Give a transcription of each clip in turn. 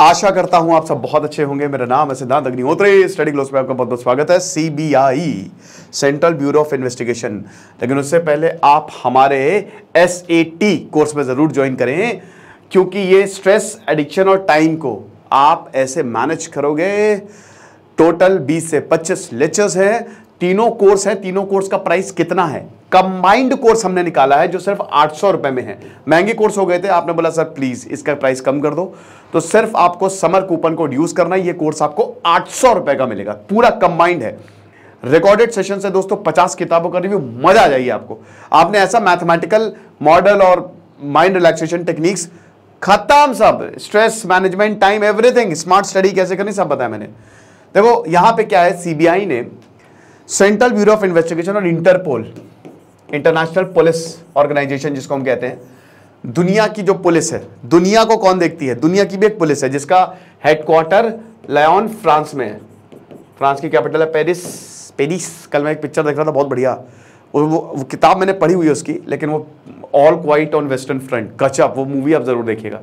आशा करता हूं आप सब बहुत अच्छे होंगे मेरा नाम है सिद्धांत अग्निहोत्रे स्टडी ग्लोस में आपका बहुत बहुत स्वागत है CBI central bureau of investigation लेकिन उससे पहले आप हमारे एस कोर्स में ज़रूर ज्वाइन करें क्योंकि ये स्ट्रेस एडिक्शन और टाइम को आप ऐसे मैनेज करोगे टोटल 20 से 25 लेक्चर्स हैं तीनों कोर्स है तीनों कोर्स का प्राइस कितना है कंबाइंड कोर्स हमने निकाला है जो सिर्फ आठ सौ रुपए में है महंगे कोर्स हो गए थे आपने बोला सर प्लीज़ इसका प्राइस कम कर दो तो सिर्फ आपको समर कूपन को यूज़ करना है ये कोर्स आपको आठ सौ का मिलेगा पूरा कंबाइंड है रिकॉर्डेड सेशन से दोस्तों पचास किताबों का रिव्यू मज़ा आ जाइए आपको आपने ऐसा मैथमेटिकल मॉडल और माइंड रिलैक्सेशन टेक्निक्स खत्म सब stress management time everything smart study कैसे करनी सब बताया मैंने देखो यहां पे क्या है सीबीआई ने सेंट्रल ब्यूरो ऑफ इन्वेस्टिगेशन और इंटरपोल इंटरनेशनल पुलिस ऑर्गेनाइजेशन जिसको हम कहते हैं दुनिया की जो पुलिस है दुनिया को कौन देखती है दुनिया की भी एक पुलिस है जिसका हेडक्वार्टर लयन फ्रांस में है फ्रांस की कैपिटल है पेरिस पेरिस कल मैं एक पिक्चर देख रहा था बहुत बढ़िया वो, वो किताब मैंने पढ़ी हुई है उसकी लेकिन वो All Quiet on Western Front गचअप वो मूवी आप ज़रूर देखिएगा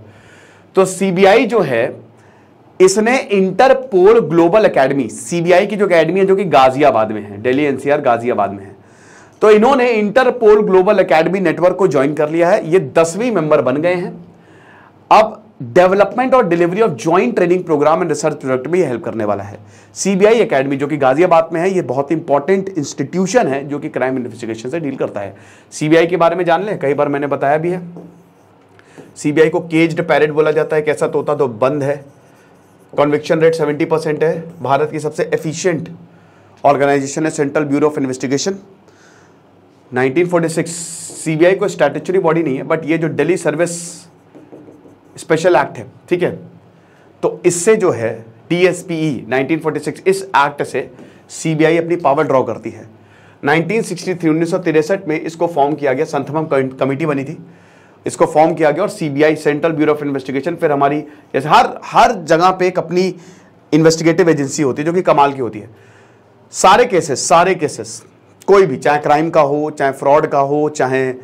तो सीबीआई जो है इसने इंटरपोल ग्लोबल एकेडमी सीबीआई की जो एकेडमी है जो कि गाजियाबाद में है दिल्ली एनसीआर गाजियाबाद में है तो इन्होंने इंटरपोल ग्लोबल एकेडमी नेटवर्क को ज्वाइन कर लिया है ये दसवीं मेंबर बन गए हैं अब डेवलपमेंट और delivery of joint training programme and research project में हेल्प करने वाला है सीबीआई एकेडमी जो कि गाजियाबाद में है ये बहुत इंपॉर्टेंट इंस्टीट्यूशन है जो कि क्राइम इन्वेस्टिगेशन से डील करता है सीबीआई के बारे में जान ले कई बार मैंने बताया भी है सीबीआई को केज्ड पैरेट बोला जाता है कैसा तोता तो बंद है कॉन्विक्शन रेट सेवेंटी परसेंट है भारत की सबसे एफिशियंट ऑर्गेनाइजेशन है central bureau of investigation 1946 CBI को स्टैट्यूचरी बॉडी नहीं है बट ये जो दिल्ली सर्विस स्पेशल एक्ट है ठीक है तो इससे जो है e टीएसपीई 1946 इस एक्ट से सीबीआई अपनी पावर ड्रॉ करती है 1963 उन्नीस में इसको फॉर्म किया गया संथमम कमेटी बनी थी इसको फॉर्म किया गया और CBI central bureau of investigation फिर हमारी जैसे हर हर जगह पे एक अपनी इन्वेस्टिगेटिव एजेंसी होती है जो कि कमाल की होती है सारे केसेस सारे केसेस कोई भी चाहे क्राइम का हो चाहे फ्रॉड का हो चाहे आ,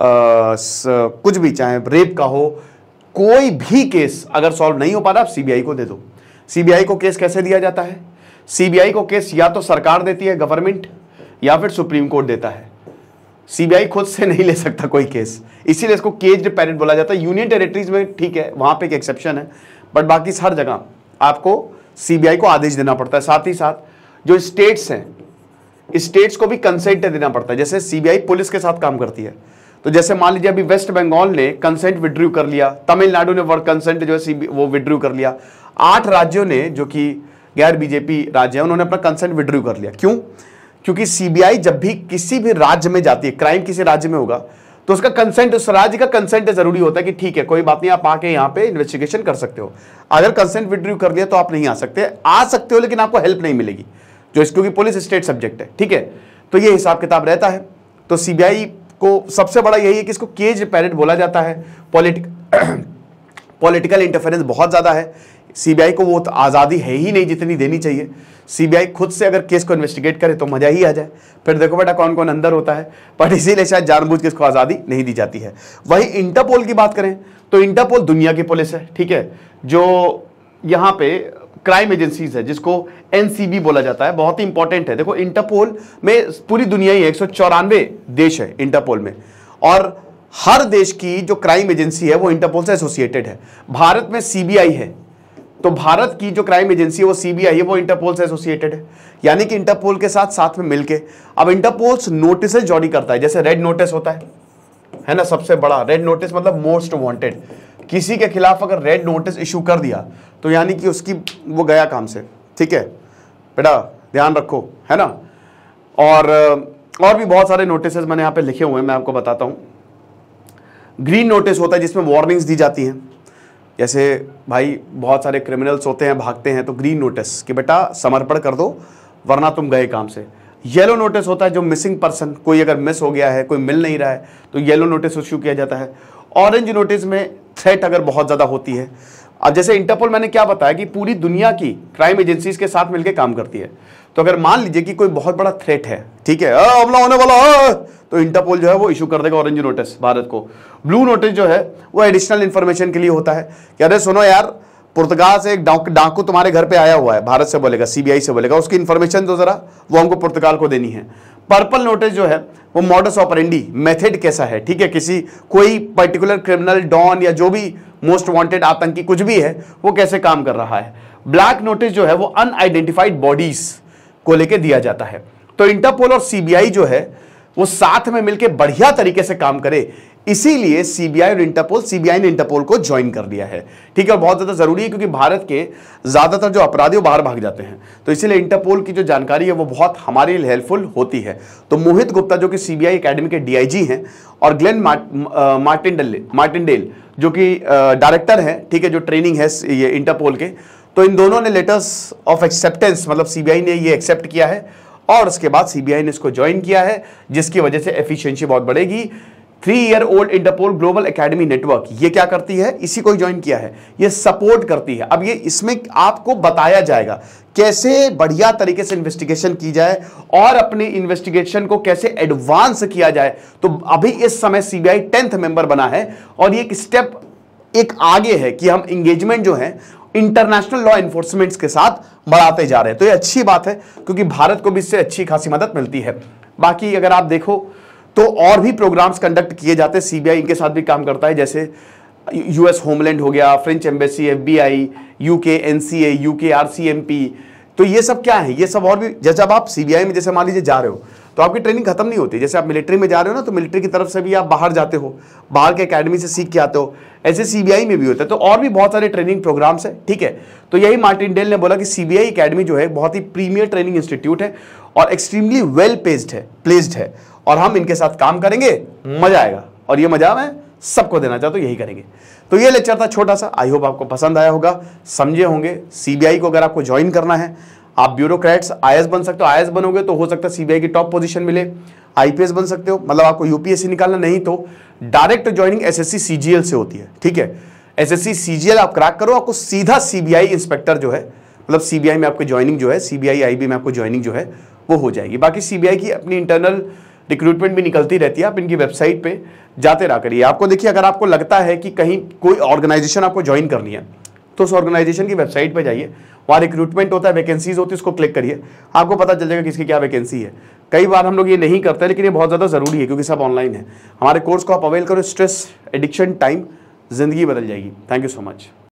कुछ भी चाहे रेप का हो कोई भी केस अगर सॉल्व नहीं हो पाता आप सीबीआई को दे दो सीबीआई को केस कैसे दिया जाता है सीबीआई को केस या तो सरकार देती है गवर्नमेंट या फिर सुप्रीम कोर्ट देता है सीबीआई खुद से नहीं ले सकता कोई केस इसीलिए इसको केज्ड पेरेंट बोला जाता है यूनियन टेरिटरीज में ठीक है वहां पे एक एक्सेप्शन है बट बाकी हर जगह आपको सीबीआई को आदेश देना पड़ता है साथ ही साथ जो स्टेट्स हैं स्टेट्स को भी कंसेंट देना पड़ता है जैसे सीबीआई पुलिस के साथ काम करती है तो जैसे मान लीजिए अभी वेस्ट बंगाल ने कंसेंट विड्रू कर लिया तमिलनाडु ने वर्क कंसेंट जो है वो विड्रू कर लिया आठ राज्यों ने जो कि गैर बीजेपी राज्य है उन्होंने अपना कंसेंट विड्रू कर लिया क्यों क्योंकि सीबीआई जब भी किसी भी राज्य में जाती है क्राइम किसी राज्य में होगा तो उसका कंसेंट उस राज्य का कंसेंट जरूरी होता है कि ठीक है कोई बात नहीं आप आके यहाँ पे इन्वेस्टिगेशन कर सकते हो अगर कंसेंट विड्रू कर लिया तो आप नहीं आ सकते आ सकते हो लेकिन आपको हेल्प नहीं मिलेगी जो क्योंकि पुलिस स्टेट सब्जेक्ट है ठीक है तो ये हिसाब किताब रहता है तो सीबीआई को सबसे बड़ा यही है कि इसको केज पैरेट बोला जाता है पॉलिटिक पॉलिटिकल इंटरफेरेंस बहुत ज़्यादा है सीबीआई को वो तो आज़ादी है ही नहीं जितनी देनी चाहिए सीबीआई खुद से अगर केस को इन्वेस्टिगेट करे तो मज़ा ही आ जाए फिर देखो बेटा कौन कौन अंदर होता है बट इसीलिए शायद जानबूझ के इसको आज़ादी नहीं दी जाती है वही इंटरपोल की बात करें तो इंटरपोल दुनिया की पुलिस है ठीक है जो यहां पे क्राइम एजेंसीज है जिसको एनसीबी बोला जाता है बहुत ही इंपॉर्टेंट है देखो इंटरपोल में पूरी दुनिया ही एक देश है इंटरपोल में और हर देश की जो क्राइम एजेंसी है वो इंटरपोल से एसोसिएटेड है भारत में सीबीआई है तो भारत की जो क्राइम एजेंसी है वो सीबीआई है वो इंटरपोल से एसोसिएटेड है यानी कि इंटरपोल के साथ साथ में मिलके अब इंटरपोल्स नोटिस जारी करता है जैसे रेड नोटिस होता है है ना सबसे बड़ा रेड नोटिस मतलब मोस्ट वांटेड किसी के खिलाफ अगर रेड नोटिस इशू कर दिया तो यानी कि उसकी वो गया काम से ठीक है बेटा ध्यान रखो है ना और और भी बहुत सारे नोटिस मैंने यहाँ पे लिखे हुए हैं मैं आपको बताता हूँ ग्रीन नोटिस होता है जिसमें वार्निंग्स दी जाती हैं जैसे भाई बहुत सारे क्रिमिनल्स होते हैं भागते हैं तो ग्रीन नोटिस कि बेटा समर्पण कर दो वरना तुम गए काम से येलो नोटिस होता है जो मिसिंग पर्सन कोई अगर मिस हो गया है कोई मिल नहीं रहा है तो येलो नोटिस इश्यू किया जाता है ऑरेंज नोटिस में थ्रेट अगर बहुत ज़्यादा होती है अब जैसे इंटरपोल मैंने क्या बताया कि पूरी दुनिया की क्राइम एजेंसीज के साथ मिलकर काम करती है तो अगर मान लीजिए कि कोई बहुत बड़ा थ्रेट है ठीक है अमला होने वाला तो इंटरपोल जो है वो इशू कर देगा ऑरेंज नोटिस भारत को ब्लू नोटिस जो है वो एडिशनल इंफॉर्मेशन के लिए होता है कि अरे सुनो यार पुर्तगाल से एक डाकू तुम्हारे घर पे आया हुआ है भारत से बोलेगा सीबीआई से बोलेगा उसकी इंफॉर्मेशन दो जरा वो हमको पुर्तगाल को देनी है पर्पल नोटिस जो है वो मॉडस ऑपरेंडी मेथड कैसा है ठीक है किसी कोई पर्टिकुलर क्रिमिनल डॉन या जो भी मोस्ट वांटेड आतंकी कुछ भी है वो कैसे काम कर रहा है ब्लैक नोटिस जो है वो अनआइडेंटिफाइड बॉडीज को लेके दिया जाता है तो इंटरपोल और सीबीआई जो है वो साथ में मिलकर बढ़िया तरीके से काम करे इसीलिए सीबीआई और इंटरपोल सीबीआई ने इंटरपोल को ज्वाइन कर लिया है ठीक है और बहुत ज़्यादा ज़रूरी है क्योंकि भारत के ज़्यादातर जो अपराधी बाहर भाग जाते हैं तो इसीलिए इंटरपोल की जो जानकारी है वो बहुत हमारे लिए हेल्पफुल होती है तो मोहित गुप्ता जो कि सीबीआई अकेडमी के डीआईजी हैं और ग्लेन मार्टिन मार्टिनडेल जो कि डायरेक्टर हैं ठीक है जो ट्रेनिंग है ये इंटरपोल के तो इन दोनों ने लेटर्स ऑफ एक्सेप्टेंस मतलब सीबीआई ने ये एक्सेप्ट किया है और उसके बाद सीबीआई ने इसको ज्वाइन किया है जिसकी वजह से एफिशिएंसी बहुत बढ़ेगी three year old Interpol global academy network ये क्या करती है इसी को ज्वाइन किया है ये सपोर्ट करती है अब ये इसमें आपको बताया जाएगा कैसे बढ़िया तरीके से इन्वेस्टिगेशन की जाए और अपने इन्वेस्टिगेशन को कैसे एडवांस किया जाए तो अभी इस समय सीबीआई टेंथ मेंबर बना है और ये एक स्टेप एक आगे है कि हम इंगेजमेंट जो है इंटरनेशनल लॉ एनफोर्समेंट के साथ बढ़ाते जा रहे हैं तो ये अच्छी बात है क्योंकि भारत को भी इससे अच्छी खासी मदद मिलती है बाकी अगर आप देखो तो और भी प्रोग्राम्स कंडक्ट किए जाते हैं सीबीआई इनके साथ भी काम करता है जैसे यूएस होमलैंड हो गया French embassy FBI UK NCA UK RCMP तो ये सब क्या है ये सब और भी जैसे सी आप सीबीआई में जैसे मान लीजिए जा रहे हो तो आपकी ट्रेनिंग खत्म नहीं होती जैसे आप मिलिट्री में जा रहे हो ना तो मिलिट्री की तरफ से भी आप बाहर जाते हो बाहर के अकेडमी से सीख के आते हो ऐसे सीबीआई में भी होता है तो और भी बहुत सारे ट्रेनिंग प्रोग्राम्स हैं ठीक है तो यही मार्टिन डेल ने बोला कि सीबीआई अकेडमी जो है बहुत ही प्रीमियर ट्रेनिंग इंस्टीट्यूट है और एक्सट्रीमली वेल पेस्ड है प्लेस्ड है और हम इनके साथ काम करेंगे मजा आएगा और ये मजा मैं सबको देना चाहता हूँ यही करेंगे तो ये लेक्चर था छोटा सा आई होप आपको पसंद आया होगा समझे होंगे सीबीआई को अगर आपको ज्वाइन करना है आप ब्यूरोक्रेट्स आई बन सकते हो आई बनोगे तो हो सकता है सीबीआई की टॉप पोजिशन मिले आईपीएस बन सकते हो मतलब आपको यूपीएससी निकालना नहीं तो डायरेक्ट ज्वाइनिंग एसएससी सीजीएल से होती है ठीक है एसएससी सीजीएल आप क्रैक करो आपको सीधा सीबीआई इंस्पेक्टर जो है मतलब सीबीआई में आपकी ज्वाइनिंग जो है सीबीआई आईबी में आपको ज्वाइनिंग जो है वो हो जाएगी बाकी सीबीआई की अपनी इंटरनल रिक्रूटमेंट भी निकलती रहती है आप इनकी वेबसाइट पे जाते रहा करिए आपको देखिए अगर आपको लगता है कि कहीं कोई ऑर्गेनाइजेशन आपको ज्वाइन करनी है तो उस ऑर्गेनाइजेशन की वेबसाइट पर जाइए वहाँ रिक्रूटमेंट होता है वैकेंसीज होती है उसको क्लिक करिए आपको पता चल जाएगा किसकी क्या वैकेंसी है कई बार हम लोग ये नहीं करते लेकिन ये बहुत ज़्यादा ज़रूरी है क्योंकि सब ऑनलाइन है हमारे कोर्स को आप अवेल करो स्ट्रेस एडिक्शन टाइम ज़िंदगी बदल जाएगी थैंक यू सो मच